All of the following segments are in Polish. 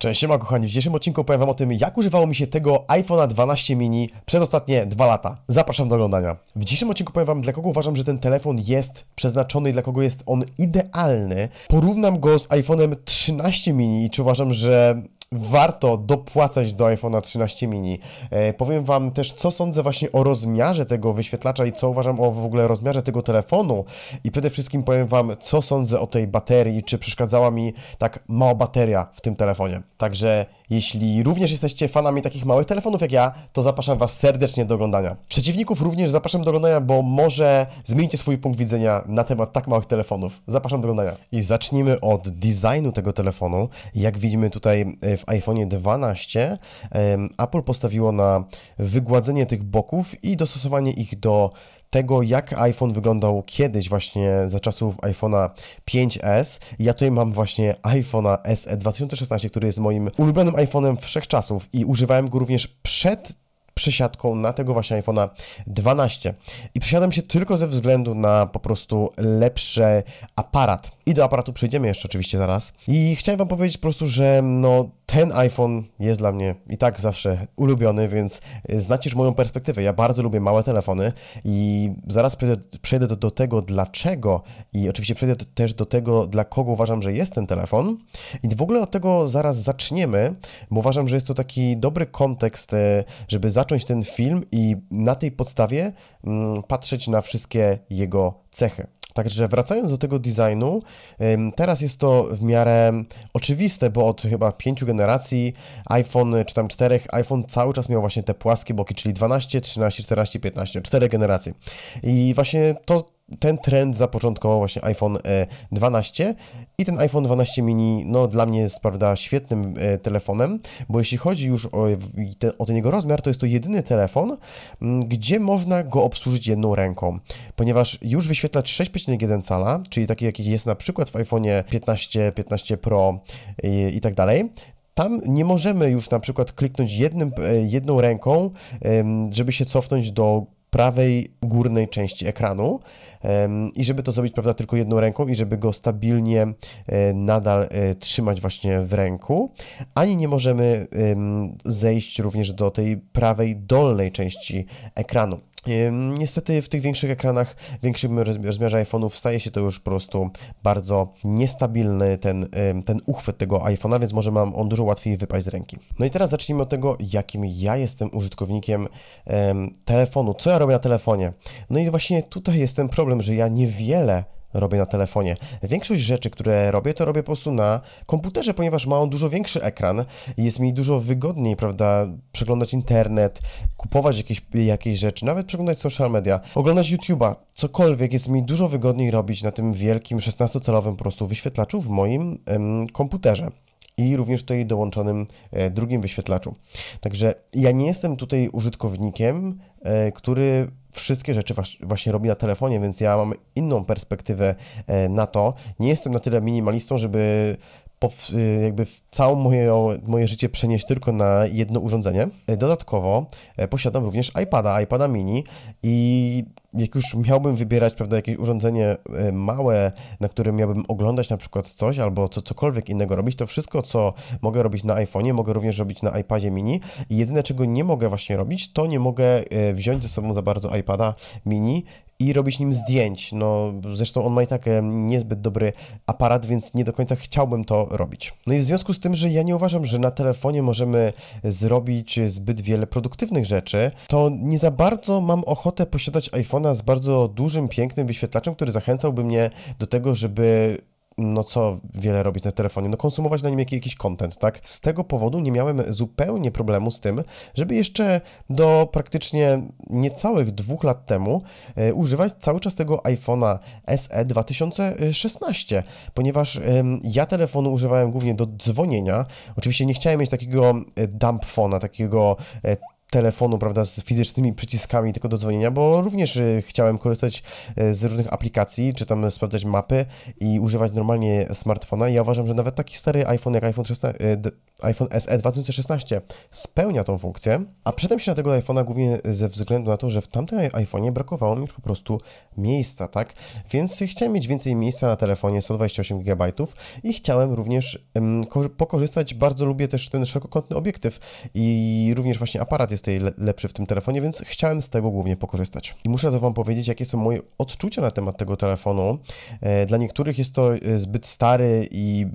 Cześć, siema kochani. W dzisiejszym odcinku powiem Wam o tym, jak używało mi się tego iPhone'a 12 mini przez ostatnie dwa lata. Zapraszam do oglądania. W dzisiejszym odcinku powiem Wam, dla kogo uważam, że ten telefon jest przeznaczony i dla kogo jest on idealny. Porównam go z iPhone'em 13 mini i czy uważam, że warto dopłacać do iPhone'a 13 mini. E, powiem Wam też, co sądzę właśnie o rozmiarze tego wyświetlacza i co uważam o w ogóle rozmiarze tego telefonu. I przede wszystkim powiem Wam, co sądzę o tej baterii, czy przeszkadzała mi tak mała bateria w tym telefonie. Także jeśli również jesteście fanami takich małych telefonów jak ja, to zapraszam Was serdecznie do oglądania. Przeciwników również zapraszam do oglądania, bo może zmienicie swój punkt widzenia na temat tak małych telefonów. Zapraszam do oglądania. I zacznijmy od designu tego telefonu. Jak widzimy tutaj e, w iPhone 12, Apple postawiło na wygładzenie tych boków i dostosowanie ich do tego, jak iPhone wyglądał kiedyś właśnie za czasów iPhone'a 5S. Ja tutaj mam właśnie iPhone'a SE 2016, który jest moim ulubionym iPhone'em wszechczasów i używałem go również przed przysiadką na tego właśnie iPhone'a 12. I przysiadam się tylko ze względu na po prostu lepszy aparat. I do aparatu przejdziemy jeszcze oczywiście zaraz. I chciałem Wam powiedzieć po prostu, że no ten iPhone jest dla mnie i tak zawsze ulubiony, więc y, znacie już moją perspektywę. Ja bardzo lubię małe telefony i zaraz przejdę, przejdę do, do, tego dlaczego i oczywiście przejdę też do tego, dla kogo uważam, że jest ten telefon. I w ogóle od tego zaraz zaczniemy, bo uważam, że jest to taki dobry kontekst, y, żeby zacząć zacząć ten film i na tej podstawie mm, patrzeć na wszystkie jego cechy. Także wracając do tego designu, teraz jest to w miarę oczywiste, bo od chyba pięciu generacji iPhone, czy tam czterech, iPhone cały czas miał właśnie te płaskie boki, czyli 12, 13, 14, 15, cztery generacje. I właśnie to ten trend zapoczątkował właśnie iPhone 12 e, i ten iPhone 12 mini, no dla mnie jest, prawda, świetnym e, telefonem, bo jeśli chodzi już o, ten, o ten jego rozmiar, to jest to jedyny telefon, mm, gdzie można go obsłużyć jedną ręką, ponieważ już wyświetla 6,1 cala, czyli taki jaki jest na przykład w iPhone'ie 15, 15 Pro i, i tak dalej, tam nie możemy już na przykład kliknąć jednym, e, jedną ręką, żeby się cofnąć do prawej górnej części ekranu i żeby to zrobić, prawda, tylko jedną ręką i żeby go stabilnie e, nadal e, trzymać właśnie w ręku, ani nie możemy zejść również do tej prawej dolnej części ekranu. Niestety w tych większych ekranach, większym rozmiarze iPhone'ów staje się to już po prostu bardzo niestabilny ten, ten uchwyt tego iPhone'a, więc może mam on dużo łatwiej wypaść z ręki. No i teraz zacznijmy od tego, jakim ja jestem użytkownikiem telefonu, co ja robię na telefonie. No i właśnie tutaj jest ten problem, że ja niewiele robię na telefonie. Większość rzeczy, które robię, to robię po prostu na komputerze, ponieważ ma on dużo większy ekran i jest mi dużo wygodniej, prawda, przeglądać internet, kupować jakieś, jakieś rzeczy, nawet przeglądać social media, oglądać YouTube'a, cokolwiek jest mi dużo wygodniej robić na tym wielkim 16-calowym po prostu wyświetlaczu w moim komputerze i również tutaj dołączonym e, drugim wyświetlaczu. Także ja nie jestem tutaj użytkownikiem, e, który wszystkie rzeczy właśnie robi na telefonie, więc ja mam inną perspektywę e, na to. Nie jestem na tyle minimalistą, żeby e, jakby całe moje, moje życie przenieść tylko na jedno urządzenie. E, dodatkowo posiadam również iPada, iPada mini i jak już miałbym wybierać prawda, jakieś urządzenie e, małe, na którym miałbym oglądać na przykład coś albo co, cokolwiek innego robić, to wszystko, co mogę robić na iPhone'ie, mogę również robić na iPadzie mini. I jedyne, czego nie mogę właśnie robić, to nie mogę e, wziąć ze sobą za bardzo iPada mini, i robić nim zdjęć. No, zresztą on ma i tak niezbyt dobry aparat, więc nie do końca chciałbym to robić. No i w związku z tym, że ja nie uważam, że na telefonie możemy zrobić zbyt wiele produktywnych rzeczy, to nie za bardzo mam ochotę posiadać iPhone'a z bardzo dużym, pięknym wyświetlaczem, który zachęcałby mnie do tego, żeby no co wiele robić na telefonie, no konsumować na nim jakiś content, tak? Z tego powodu nie miałem zupełnie problemu z tym, żeby jeszcze do praktycznie niecałych dwóch lat temu e, używać cały czas tego iPhone'a SE 2016, ponieważ ja telefonu używałem głównie do dzwonienia. Oczywiście nie chciałem mieć takiego e, dump phone'a, takiego e, telefonu, prawda, z fizycznymi przyciskami tylko do dzwonienia, bo również y, chciałem korzystać y, z różnych aplikacji, czy tam sprawdzać mapy i używać normalnie smartfona. I ja uważam, że nawet taki stary iPhone jak iPhone 16, iPhone SE 2016 spełnia tą funkcję, a przedtem się na tego iPhone'a głównie ze względu na to, że w tamtym iPhone'ie brakowało mi już po prostu miejsca, tak? Więc chciałem mieć więcej miejsca na telefonie, 128 GB i chciałem również um, pokorzystać, bardzo lubię też ten szerokokątny obiektyw i również właśnie aparat jest tutaj le lepszy w tym telefonie, więc chciałem z tego głównie pokorzystać. I muszę to Wam powiedzieć, jakie są moje odczucia na temat tego telefonu. E, dla niektórych jest to e, zbyt stary i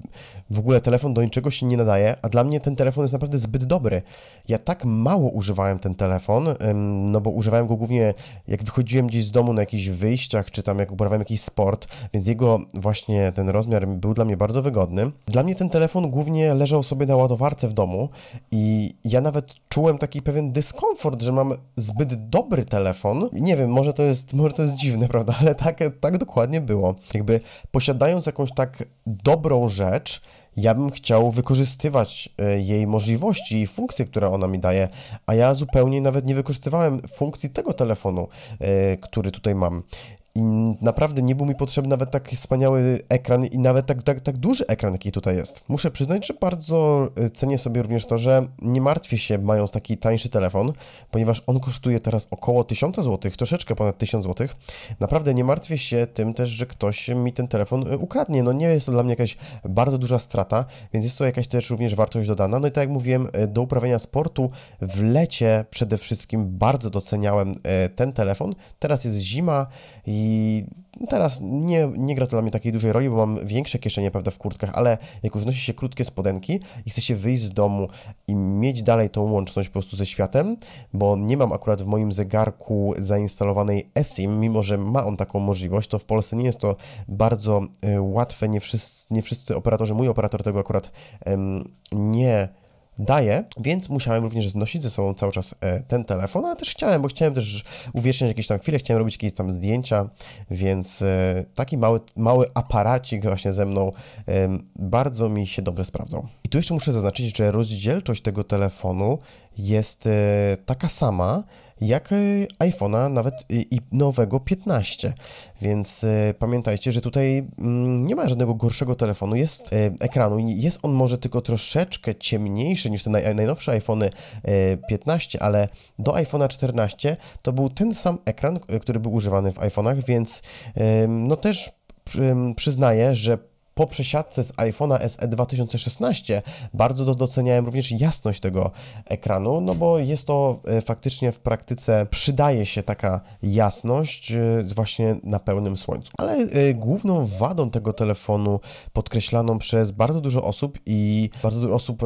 w ogóle telefon do niczego się nie nadaje, a dla mnie ten telefon jest naprawdę zbyt dobry. Ja tak mało używałem ten telefon, no bo używałem go głównie jak wychodziłem gdzieś z domu na jakichś wyjściach, czy tam jak uprawiałem jakiś sport, więc jego właśnie ten rozmiar był dla mnie bardzo wygodny. Dla mnie ten telefon głównie leżał sobie na ładowarce w domu i ja nawet czułem taki pewien dyskomfort, że mam zbyt dobry telefon. Nie wiem, może to jest, może to jest dziwne, prawda, ale tak, tak dokładnie było. Jakby posiadając jakąś tak dobrą rzecz, ja bym chciał wykorzystywać e, jej możliwości i funkcje, które ona mi daje, a ja zupełnie nawet nie wykorzystywałem funkcji tego telefonu, e, który tutaj mam. I naprawdę nie był mi potrzebny nawet taki wspaniały ekran i nawet tak, tak, tak duży ekran, jaki tutaj jest. Muszę przyznać, że bardzo e, cenię sobie również to, że nie martwię się mając taki tańszy telefon, ponieważ on kosztuje teraz około 1000 zł, troszeczkę ponad 1000 zł. Naprawdę nie martwię się tym też, że ktoś mi ten telefon e, ukradnie. No nie jest to dla mnie jakaś bardzo duża strata, więc jest to jakaś też również wartość dodana. No i tak jak mówiłem, e, do uprawiania sportu w lecie przede wszystkim bardzo doceniałem ten telefon. Teraz jest zima i i teraz nie, nie gra to dla mnie takiej dużej roli, bo mam większe kieszenie, prawda, w kurtkach, ale jak już nosi się krótkie spodenki i chce się wyjść z domu i mieć dalej tą łączność po prostu ze światem, bo nie mam akurat w moim zegarku zainstalowanej eSIM, mimo że ma on taką możliwość, to w Polsce nie jest to bardzo e, łatwe, nie wszyscy, nie wszyscy operatorzy, mój operator tego akurat nie daje, więc musiałem również znosić ze sobą cały czas e, ten telefon, ale też chciałem, bo chciałem też uwieczniać jakieś tam chwile, chciałem robić jakieś tam zdjęcia, więc e, taki mały, mały aparacik właśnie ze mną bardzo mi się dobrze sprawdzał. I tu jeszcze muszę zaznaczyć, że rozdzielczość tego telefonu jest e, taka sama jak e, iPhone'a nawet i nowego 15. Więc e, pamiętajcie, że tutaj mm, nie ma żadnego gorszego telefonu, jest ekranu i jest on może tylko troszeczkę ciemniejszy niż te najnowsze iPhony 15, ale do iPhone'a 14 to był ten sam ekran, który był używany w iPhone'ach, więc no też przyznaję, że po przesiadce z iPhone'a SE 2016 bardzo doceniałem również jasność tego ekranu, no bo jest to e, faktycznie w praktyce przydaje się taka jasność e, właśnie na pełnym słońcu. Ale e, główną wadą tego telefonu podkreślaną przez bardzo dużo osób i bardzo dużo osób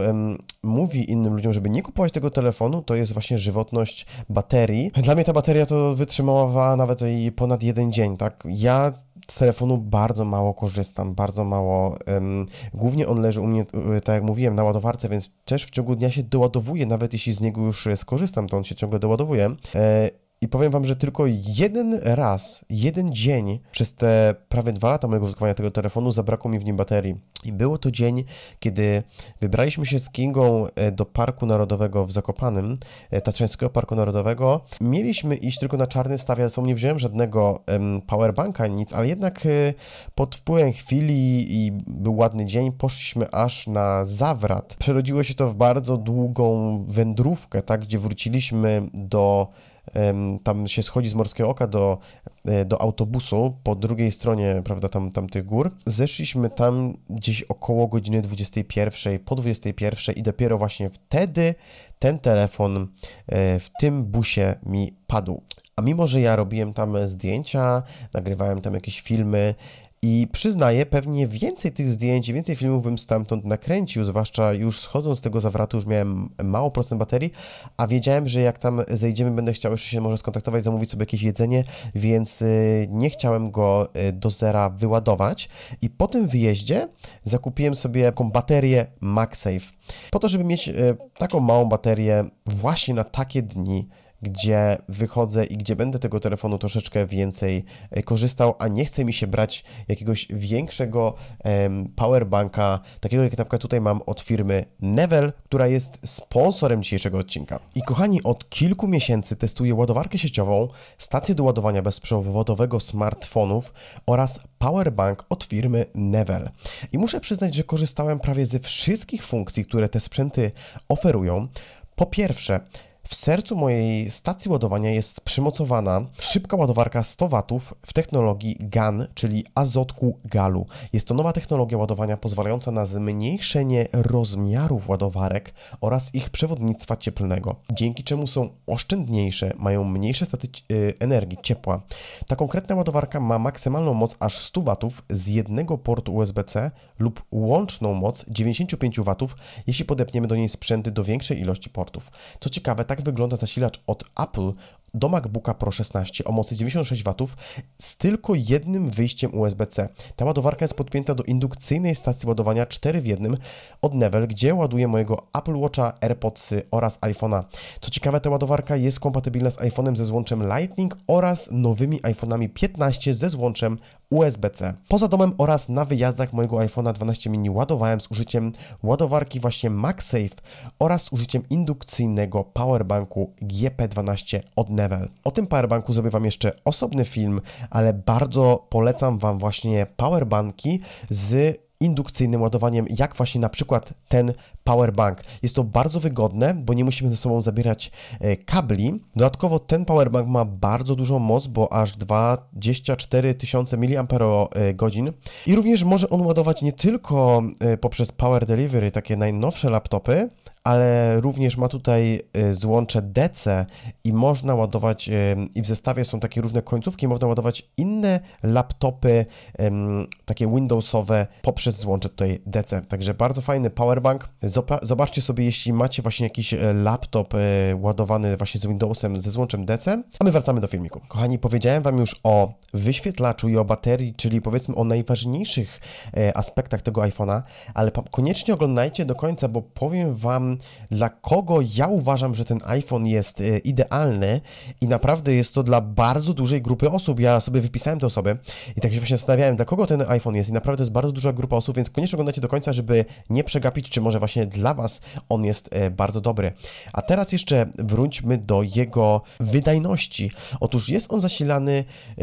mówi innym ludziom, żeby nie kupować tego telefonu, to jest właśnie żywotność baterii. Dla mnie ta bateria to wytrzymała nawet i ponad jeden dzień, tak? Ja z telefonu bardzo mało korzystam, bardzo mało. Um, głównie on leży u mnie, e, tak jak mówiłem, na ładowarce, więc też w ciągu dnia się doładowuje, nawet jeśli z niego już e, skorzystam, to on się ciągle doładowuje. E, i powiem wam, że tylko jeden raz, jeden dzień przez te prawie dwa lata mojego użytkowania tego telefonu zabrakło mi w nim baterii. I było to dzień, kiedy wybraliśmy się z Kingą e, do Parku Narodowego w Zakopanym, e, Tatrzańskiego Parku Narodowego. Mieliśmy iść tylko na czarny staw, ja nie wziąłem żadnego um, powerbanka, nic, ale jednak e, pod wpływem chwili i był ładny dzień, poszliśmy aż na zawrat. Przerodziło się to w bardzo długą wędrówkę, tak, gdzie wróciliśmy do tam się schodzi z Morskiego Oka do, e, do autobusu po drugiej stronie, prawda, tam, tam tych gór. Zeszliśmy tam gdzieś około godziny 21, po 21 i dopiero właśnie wtedy ten telefon e, w tym busie mi padł. A mimo, że ja robiłem tam zdjęcia, nagrywałem tam jakieś filmy i przyznaję, pewnie więcej tych zdjęć, więcej filmów bym stamtąd nakręcił, zwłaszcza już schodząc z tego zawratu, już miałem mało procent baterii, a wiedziałem, że jak tam zejdziemy, będę chciał jeszcze się może skontaktować, zamówić sobie jakieś jedzenie, więc y, nie chciałem go y, do zera wyładować. I po tym wyjeździe zakupiłem sobie taką baterię MagSafe, po to, żeby mieć y, taką małą baterię właśnie na takie dni, gdzie wychodzę i gdzie będę tego telefonu troszeczkę więcej e, korzystał, a nie chce mi się brać jakiegoś większego powerbanka, takiego jak na przykład tutaj mam od firmy Nevel, która jest sponsorem dzisiejszego odcinka. I kochani, od kilku miesięcy testuję ładowarkę sieciową, stację do ładowania bezprzewodowego smartfonów oraz powerbank od firmy Nevel. I muszę przyznać, że korzystałem prawie ze wszystkich funkcji, które te sprzęty oferują. Po pierwsze, w sercu mojej stacji ładowania jest przymocowana szybka ładowarka 100 W w technologii GAN, czyli azotku galu. Jest to nowa technologia ładowania pozwalająca na zmniejszenie rozmiarów ładowarek oraz ich przewodnictwa cieplnego, dzięki czemu są oszczędniejsze, mają mniejsze straty e, energii, ciepła. Ta konkretna ładowarka ma maksymalną moc aż 100 W z jednego portu USB-C lub łączną moc 95 W, jeśli podepniemy do niej sprzęty do większej ilości portów. Co ciekawe, ta tak wygląda zasilacz od Apple do MacBooka Pro 16 o mocy 96 W z tylko jednym wyjściem USB-C. Ta ładowarka jest podpięta do indukcyjnej stacji ładowania 4 w 1 od Nevel, gdzie ładuję mojego Apple Watcha, AirPodsy oraz iPhone'a. Co ciekawe, ta ładowarka jest kompatybilna z iPhone'em ze złączem Lightning oraz nowymi iPhone'ami 15 ze złączem USB-C. Poza domem oraz na wyjazdach mojego iPhone'a 12 mini ładowałem z użyciem ładowarki właśnie MagSafe oraz z użyciem indukcyjnego powerbanku GP12 od Nevel level. O tym powerbanku zrobię Wam jeszcze osobny film, ale bardzo polecam Wam właśnie powerbanki z indukcyjnym ładowaniem, jak właśnie na przykład ten powerbank. Jest to bardzo wygodne, bo nie musimy ze sobą zabierać e, kabli. Dodatkowo ten powerbank ma bardzo dużą moc, bo aż 24 tysiące mAh i również może on ładować nie tylko e, poprzez power delivery, takie najnowsze laptopy, ale również ma tutaj y, złącze DC i można ładować, y, i w zestawie są takie różne końcówki, można ładować inne laptopy, takie Windowsowe poprzez złącze tutaj DC. Także bardzo fajny powerbank. Zobaczcie sobie, jeśli macie właśnie jakiś y, laptop ładowany właśnie z Windowsem, ze złączem DC, a my wracamy do filmiku. Kochani, powiedziałem Wam już o wyświetlaczu i o baterii, czyli powiedzmy o najważniejszych aspektach tego iPhone'a, ale koniecznie oglądajcie do końca, bo powiem Wam dla kogo ja uważam, że ten iPhone jest e, idealny i naprawdę jest to dla bardzo dużej grupy osób. Ja sobie wypisałem te osoby i tak się właśnie zastanawiałem, dla kogo ten iPhone jest i naprawdę to jest bardzo duża grupa osób, więc koniecznie oglądajcie do końca, żeby nie przegapić, czy może właśnie dla Was on jest e, bardzo dobry. A teraz jeszcze wróćmy do jego wydajności. Otóż jest on zasilany e,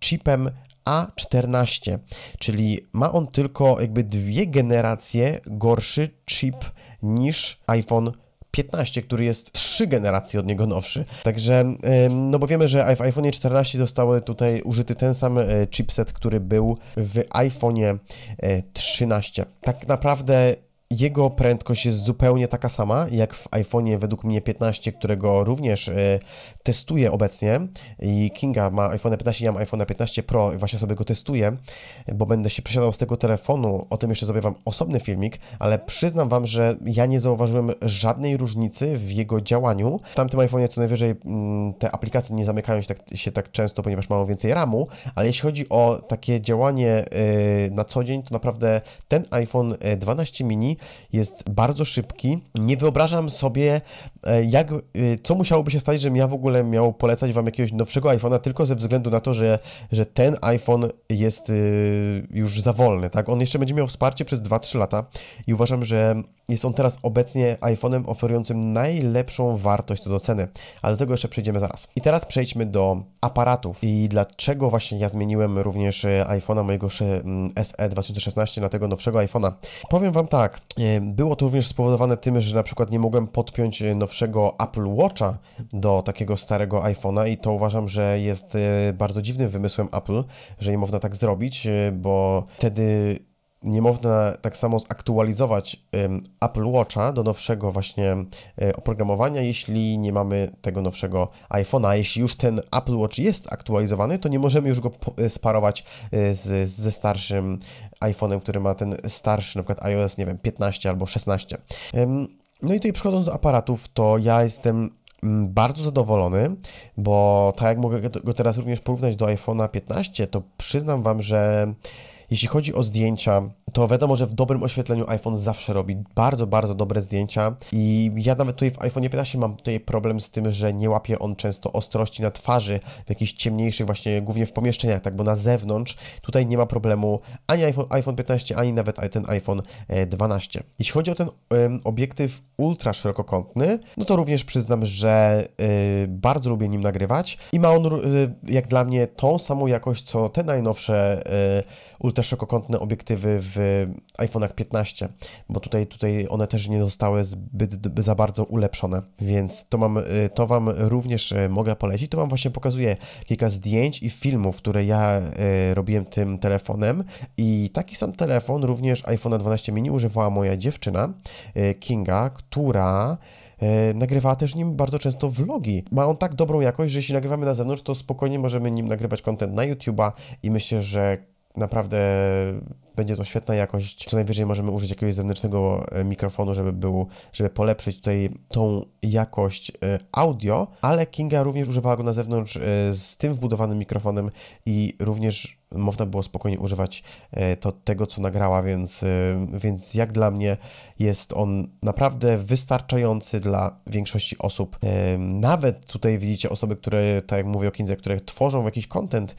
chipem a14, czyli ma on tylko jakby dwie generacje gorszy chip niż iPhone 15, który jest trzy generacje od niego nowszy. Także, no bo wiemy, że w iPhone 14 zostały tutaj użyty ten sam e, chipset, który był w iPhone 13. E, tak naprawdę jego prędkość jest zupełnie taka sama, jak w iPhone'ie według mnie 15, którego również y, testuję obecnie i Kinga ma iPhone 15, ja mam iPhone 15 Pro i właśnie sobie go testuję, bo będę się przesiadał z tego telefonu, o tym jeszcze zrobię Wam osobny filmik, ale przyznam Wam, że ja nie zauważyłem żadnej różnicy w jego działaniu. W tamtym iPhone'ie co najwyżej mm, te aplikacje nie zamykają się tak, się tak, często, ponieważ mają więcej RAMu, ale jeśli chodzi o takie działanie y, na co dzień, to naprawdę ten iPhone 12 e, mini jest bardzo szybki. Nie wyobrażam sobie, e, jak, e, co musiałoby się stać, żebym ja w ogóle miał polecać Wam jakiegoś nowszego iPhone'a tylko ze względu na to, że, że ten iPhone jest e, już za wolny, tak? On jeszcze będzie miał wsparcie przez 2-3 lata i uważam, że jest on teraz obecnie iPhone'em oferującym najlepszą wartość co do ceny, ale do tego jeszcze przejdziemy zaraz. I teraz przejdźmy do aparatów i dlaczego właśnie ja zmieniłem również iPhone'a mojego SE 2016 mm, na tego nowszego iPhone'a. Powiem Wam tak, E, było to również spowodowane tym, że na przykład nie mogłem podpiąć e, nowszego Apple Watcha do takiego starego iPhone'a i to uważam, że jest e, bardzo dziwnym wymysłem Apple, że nie można tak zrobić, bo wtedy nie można tak samo zaktualizować Apple Watcha do nowszego właśnie e, oprogramowania, jeśli nie mamy tego nowszego iPhone'a. Jeśli już ten Apple Watch jest aktualizowany, to nie możemy już go e, sparować e, z, ze starszym iPhone'em, który ma ten starszy, np. iOS, nie wiem, 15 albo 16. No i tutaj przechodząc do aparatów, to ja jestem mm, bardzo zadowolony, bo tak jak mogę go teraz również porównać do iPhone'a 15, to przyznam Wam, że jeśli chodzi o zdjęcia, to wiadomo, że w dobrym oświetleniu iPhone zawsze robi bardzo, bardzo dobre zdjęcia i ja nawet tutaj w iPhone 15 mam tutaj problem z tym, że nie łapie on często ostrości na twarzy w jakichś ciemniejszych właśnie, głównie w pomieszczeniach, tak, bo na zewnątrz tutaj nie ma problemu ani iPhone, iPhone 15, ani nawet ten iPhone 12. E, Jeśli chodzi o ten um, obiektyw ultra szerokokątny, no to również przyznam, że y, bardzo lubię nim nagrywać i ma on y, jak dla mnie tą samą jakość, co te najnowsze y, ultra te szerokokątne obiektywy w iPhone'ach 15, bo tutaj, tutaj one też nie zostały zbyt za bardzo ulepszone, więc to, mam, y, to Wam również y, mogę polecić. To Wam właśnie pokazuję kilka zdjęć i filmów, które ja y, robiłem tym telefonem i taki sam telefon, również iPhone'a 12 mini używała moja dziewczyna Kinga, która nagrywała też nim bardzo często vlogi. Ma on tak dobrą jakość, że jeśli nagrywamy na zewnątrz, to spokojnie możemy nim nagrywać kontent na YouTube'a i myślę, że naprawdę będzie to świetna jakość. Co najwyżej możemy użyć jakiegoś zewnętrznego e, mikrofonu, żeby był, żeby polepszyć tutaj tą jakość e, audio, ale Kinga również używała go na zewnątrz e, z tym wbudowanym mikrofonem i również można było spokojnie używać to, tego, co nagrała, więc, więc jak dla mnie jest on naprawdę wystarczający dla większości osób. Nawet tutaj widzicie osoby, które, tak jak mówię o Kindze, które tworzą jakiś content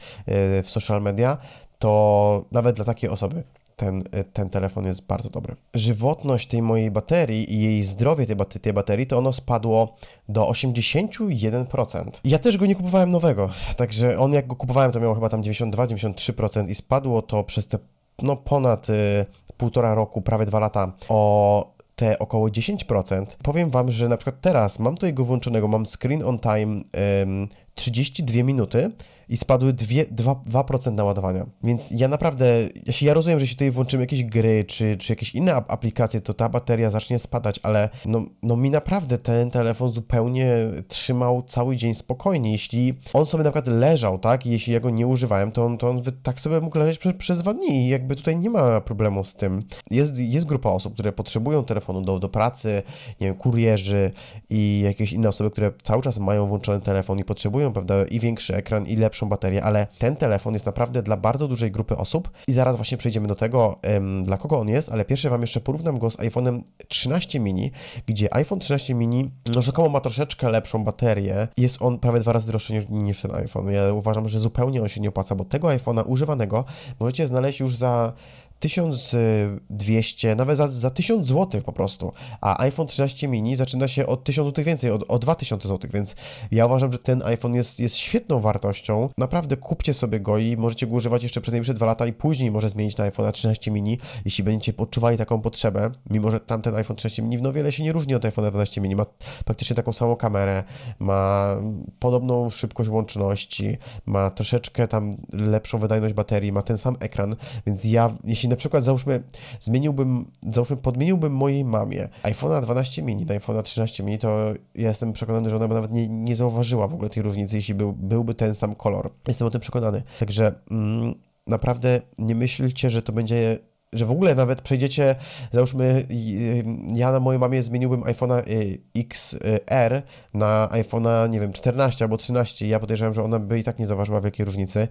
w social media, to nawet dla takiej osoby ten, y, ten telefon jest bardzo dobry. Żywotność tej mojej baterii i jej zdrowie tej, bate tej baterii, to ono spadło do 81%. Ja też go nie kupowałem nowego, także on jak go kupowałem, to miał chyba tam 92-93% i spadło to przez te no ponad y, półtora roku, prawie dwa lata o te około 10%. Powiem Wam, że na przykład teraz mam to jego włączonego, mam screen on time y, 32 minuty, i spadły 2%, 2, 2 naładowania. Więc ja naprawdę, jeśli ja rozumiem, że jeśli tutaj włączymy jakieś gry czy, czy jakieś inne aplikacje, to ta bateria zacznie spadać, ale no, no mi naprawdę ten telefon zupełnie trzymał cały dzień spokojnie. Jeśli on sobie na przykład leżał, tak, i jeśli ja go nie używałem, to on, to on tak sobie mógł leżeć przez, przez dwa dni i jakby tutaj nie ma problemu z tym. Jest, jest grupa osób, które potrzebują telefonu do, do pracy, nie wiem, kurierzy i jakieś inne osoby, które cały czas mają włączony telefon i potrzebują, prawda, i większy ekran, i lepszy baterię, ale ten telefon jest naprawdę dla bardzo dużej grupy osób i zaraz właśnie przejdziemy do tego, ym, dla kogo on jest, ale pierwsze Wam jeszcze porównam go z iPhone'em 13 mini, gdzie iPhone 13 mini no rzekomo ma troszeczkę lepszą baterię. Jest on prawie dwa razy droższy niż, niż ten iPhone. Ja uważam, że zupełnie on się nie opłaca, bo tego iPhone'a używanego możecie znaleźć już za 1200, nawet za, za 1000 zł po prostu, a iPhone 13 mini zaczyna się od 1000 zł więcej, od, o 2000 zł, więc ja uważam, że ten iPhone jest, jest świetną wartością. Naprawdę kupcie sobie go i możecie go używać jeszcze przez najbliższe 2 lata i później może zmienić na iPhone 13 mini, jeśli będziecie odczuwali taką potrzebę, mimo że tamten iPhone 13 mini no wiele się nie różni od iPhone 12 mini, ma praktycznie taką samą kamerę, ma podobną szybkość łączności, ma troszeczkę tam lepszą wydajność baterii, ma ten sam ekran, więc ja, jeśli na przykład załóżmy, zmieniłbym, załóżmy, podmieniłbym mojej mamie iPhone'a 12 mini na iPhone'a 13 mini, to ja jestem przekonany, że ona by nawet nie, nie zauważyła w ogóle tej różnicy, jeśli był, byłby ten sam kolor. Jestem o tym przekonany. Także mm, naprawdę nie myślcie, że to będzie że w ogóle nawet przejdziecie, załóżmy, ja na mojej mamie zmieniłbym iPhone'a y, XR na iPhone'a, nie wiem, 14 albo 13. Ja podejrzewam, że ona by i tak nie zauważyła wielkiej różnicy,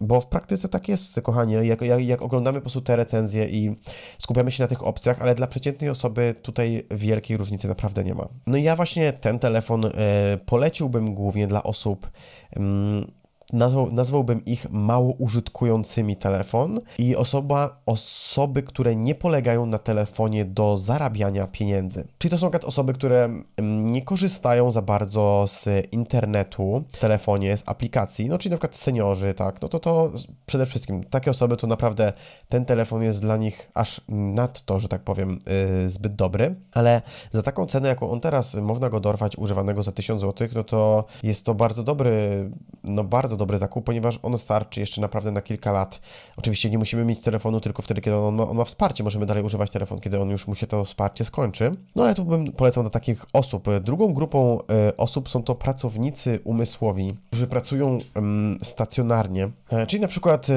bo w praktyce tak jest, kochani. Jak, jak, jak oglądamy po prostu te recenzje i skupiamy się na tych opcjach, ale dla przeciętnej osoby tutaj wielkiej różnicy naprawdę nie ma. No i ja właśnie ten telefon e, poleciłbym głównie dla osób mm, nazwał, nazwałbym ich mało użytkującymi telefon i osoba, osoby, które nie polegają na telefonie do zarabiania pieniędzy. Czyli to są osoby, które mm, nie korzystają za bardzo z internetu w telefonie, z aplikacji, no czyli na przykład seniorzy, tak, no to to przede wszystkim takie osoby to naprawdę ten telefon jest dla nich aż nadto, że tak powiem, yy, zbyt dobry, ale za taką cenę, jaką on teraz, można go dorwać używanego za 1000 zł, no to jest to bardzo dobry, no bardzo dobry zakup, ponieważ on starczy jeszcze naprawdę na kilka lat. Oczywiście nie musimy mieć telefonu tylko wtedy, kiedy on ma, on ma wsparcie. Możemy dalej używać telefon, kiedy on już mu się to wsparcie skończy. No ale tu bym polecał dla takich osób. Drugą grupą e, osób są to pracownicy umysłowi, którzy pracują mm, stacjonarnie, e, czyli na przykład e,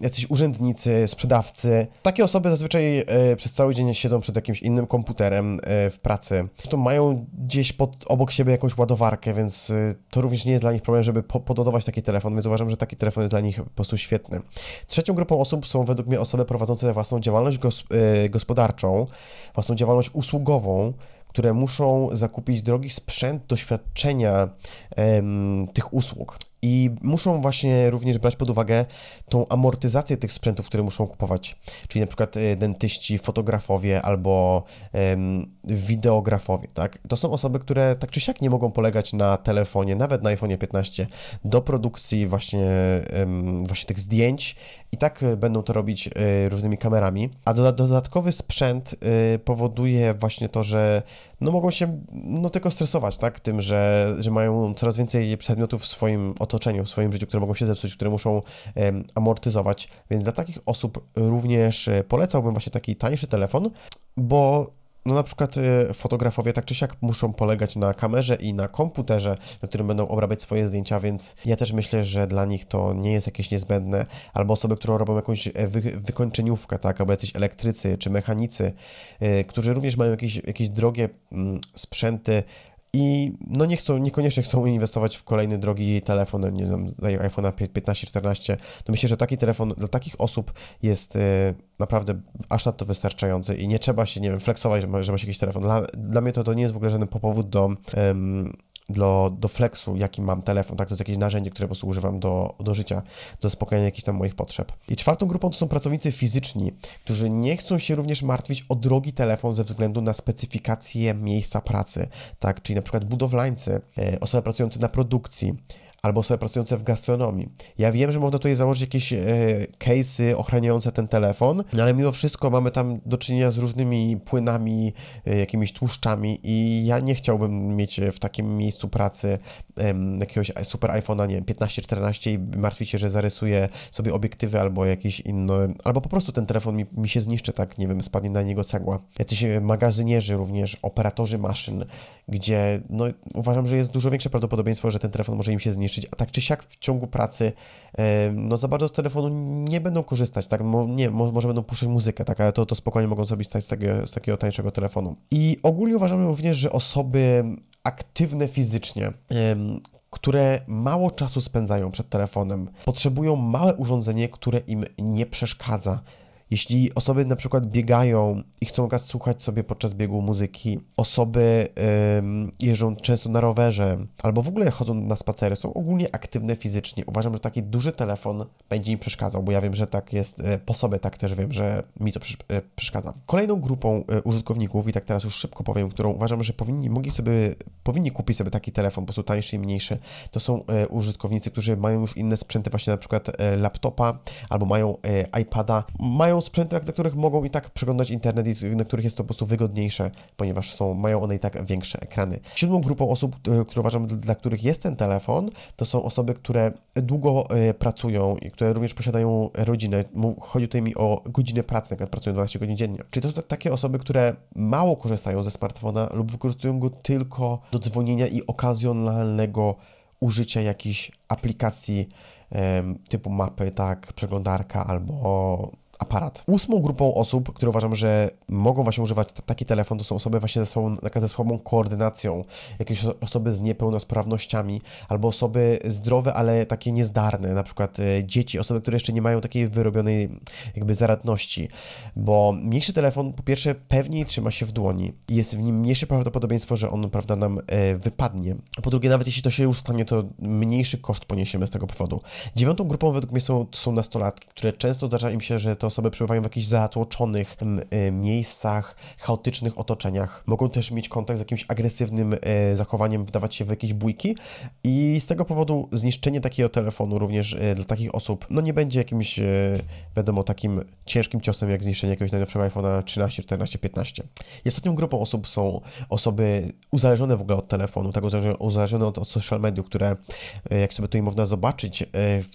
jacyś urzędnicy, sprzedawcy. Takie osoby zazwyczaj przez cały dzień siedzą przed jakimś innym komputerem w pracy. Zresztą mają gdzieś pod, obok siebie jakąś ładowarkę, więc to również nie jest dla nich problem, żeby po, pododawać takie telefony telefon, więc uważam, że taki telefon jest dla nich po prostu świetny. Trzecią grupą osób są według mnie osoby prowadzące własną działalność e, gospodarczą, własną działalność usługową, które muszą zakupić drogi sprzęt doświadczenia em, tych usług. I muszą właśnie również brać pod uwagę tą amortyzację tych sprzętów, które muszą kupować. Czyli na przykład e, dentyści, fotografowie albo um, wideografowie, tak? To są osoby, które tak czy siak nie mogą polegać na telefonie, nawet na iPhone 15, do produkcji właśnie, um, właśnie tych zdjęć i tak będą to robić y, różnymi kamerami. A dodatkowy sprzęt y, powoduje właśnie to, że no mogą się no tylko stresować, tak? Tym, że, że mają coraz więcej przedmiotów w swoim otoczeniu otoczeniu, w swoim życiu, które mogą się zepsuć, które muszą amortyzować. Więc dla takich osób również e, polecałbym właśnie taki tańszy telefon, bo no na przykład e, fotografowie tak czy siak muszą polegać na kamerze i na komputerze, na którym będą obrabiać swoje zdjęcia, więc ja też myślę, że dla nich to nie jest jakieś niezbędne. Albo osoby, które robią jakąś e, wy wykończeniówkę, tak, albo jacyś elektrycy czy mechanicy, yy, którzy również mają jakieś, jakieś drogie yy, sprzęty i no nie chcą, niekoniecznie chcą inwestować w kolejny drogi telefon, nie wiem, iPhone 15, 14, to myślę, że taki telefon dla takich osób jest y, naprawdę aż na to wystarczający i nie trzeba się, nie wiem, flexować, że, masz jakiś telefon. Dla, dla mnie to, to nie jest w ogóle żaden powód do do, do flexu, jaki mam telefon, tak? To jest jakieś narzędzie, które po prostu używam do, do życia, do spokojenia jakichś tam moich potrzeb. I czwartą grupą to są pracownicy fizyczni, którzy nie chcą się również martwić o drogi telefon ze względu na specyfikację miejsca pracy, tak? Czyli na przykład budowlańcy, e, osoby pracujące na produkcji, albo osoby pracujące w gastronomii. Ja wiem, że można tutaj założyć jakieś e, case'y ochraniające ten telefon, no ale mimo wszystko mamy tam do czynienia z różnymi płynami, e, jakimiś tłuszczami i ja nie chciałbym mieć e, w takim miejscu pracy e, jakiegoś super iPhone'a, nie 15-14 i martwić się, że zarysuję sobie obiektywy albo jakieś inne, albo po prostu ten telefon mi, mi się zniszczy, tak, nie wiem, spadnie na niego cegła. Jacyś e, magazynierzy również, operatorzy maszyn, gdzie no uważam, że jest dużo większe prawdopodobieństwo, że ten telefon może im się zniszczyć, a tak czy siak w ciągu pracy no za bardzo z telefonu nie będą korzystać, tak, nie, może będą puszczać muzykę, tak, ale to, to spokojnie mogą sobie stać z takiego, z takiego tańszego telefonu. I ogólnie uważamy również, że osoby aktywne fizycznie, które mało czasu spędzają przed telefonem, potrzebują małe urządzenie, które im nie przeszkadza jeśli osoby na przykład biegają i chcą słuchać sobie podczas biegu muzyki, osoby jeżdżą często na rowerze albo w ogóle chodzą na spacery, są ogólnie aktywne fizycznie. Uważam, że taki duży telefon będzie im przeszkadzał, bo ja wiem, że tak jest e, po sobie, tak też wiem, że mi to przesz e, przeszkadza. Kolejną grupą e, użytkowników, i tak teraz już szybko powiem, którą uważam, że powinni, mogli sobie, powinni kupić sobie taki telefon, po prostu tańszy i mniejszy, to są użytkownicy, którzy mają już inne sprzęty, właśnie na przykład laptopa albo mają iPada, mają sprzęty, na których mogą i tak przeglądać internet i na których jest to po prostu wygodniejsze, ponieważ są, mają one i tak większe ekrany. Siódmą grupą osób, e, które uważam, dla których jest ten telefon, to są osoby, które długo e, pracują i które również posiadają rodzinę. Chodzi tutaj mi o godziny pracy, jak pracują 12 godzin dziennie. Czyli to są takie osoby, które mało korzystają ze smartfona lub wykorzystują go tylko do dzwonienia i okazjonalnego użycia jakichś aplikacji typu mapy, tak, przeglądarka albo aparat. Ósmą grupą osób, które uważam, że mogą właśnie używać taki telefon, to są osoby właśnie ze słabą, ze słabą koordynacją, jakieś osoby z niepełnosprawnościami, albo osoby zdrowe, ale takie niezdarne, na przykład e, dzieci, osoby, które jeszcze nie mają takiej wyrobionej jakby zaradności, bo mniejszy telefon po pierwsze pewniej trzyma się w dłoni i jest w nim mniejsze prawdopodobieństwo, że on, prawda, nam e, wypadnie. Po drugie, nawet jeśli to się już stanie, to mniejszy koszt poniesiemy z tego powodu. Dziewiątą grupą według mnie są, są nastolatki, które często zdarza im się, że to osoby przebywają w jakichś zatłoczonych e, miejscach, chaotycznych otoczeniach. Mogą też mieć kontakt z jakimś agresywnym e, zachowaniem, wdawać się w jakieś bójki i z tego powodu zniszczenie takiego telefonu również e, dla takich osób no nie będzie jakimś, wiadomo, takim ciężkim ciosem jak zniszczenie jakiegoś najnowszego iPhone'a 13, 14, 15. I ostatnią grupą osób są osoby uzależnione w ogóle od telefonu, tak uzależnione od, od social mediów, które jak sobie tutaj można zobaczyć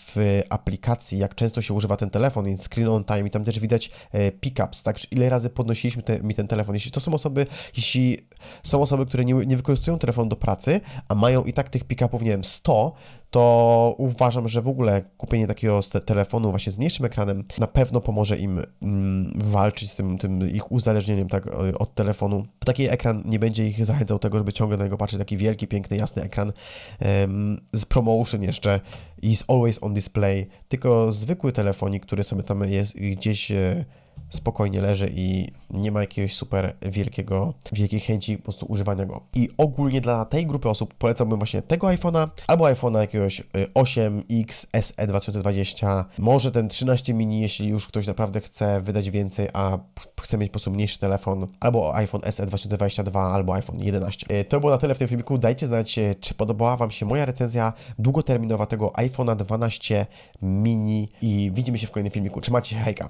w aplikacji, jak często się używa ten telefon, więc screen on time i tam też widać e, pickups, tak, ile razy podnosiliśmy te, mi ten telefon. Jeśli to są osoby, jeśli są osoby, które nie, nie wykorzystują telefonu do pracy, a mają i tak tych pickupów, nie wiem, 100, to uważam, że w ogóle kupienie takiego telefonu właśnie z mniejszym ekranem na pewno pomoże im mm, walczyć z tym, tym, ich uzależnieniem tak e, od telefonu. Taki ekran nie będzie ich zachęcał tego, żeby ciągle na niego patrzeć, taki wielki, piękny, jasny ekran z promotion jeszcze i z always on display, tylko zwykły telefonik, który sobie tam jest gdzieś... E, spokojnie leży i nie ma jakiegoś super wielkiego, wielkiej chęci po prostu używania go. I ogólnie dla tej grupy osób polecałbym właśnie tego iPhone'a, albo iPhone'a jakiegoś 8X SE 2020, może ten 13 mini, jeśli już ktoś naprawdę chce wydać więcej, a chce mieć po prostu mniejszy telefon, albo iPhone SE 2022, albo iPhone 11. Y, to było na tyle w tym filmiku, dajcie znać, y, czy podobała Wam się moja recenzja długoterminowa tego iPhone'a 12 mini i widzimy się w kolejnym filmiku. Trzymajcie się, hejka!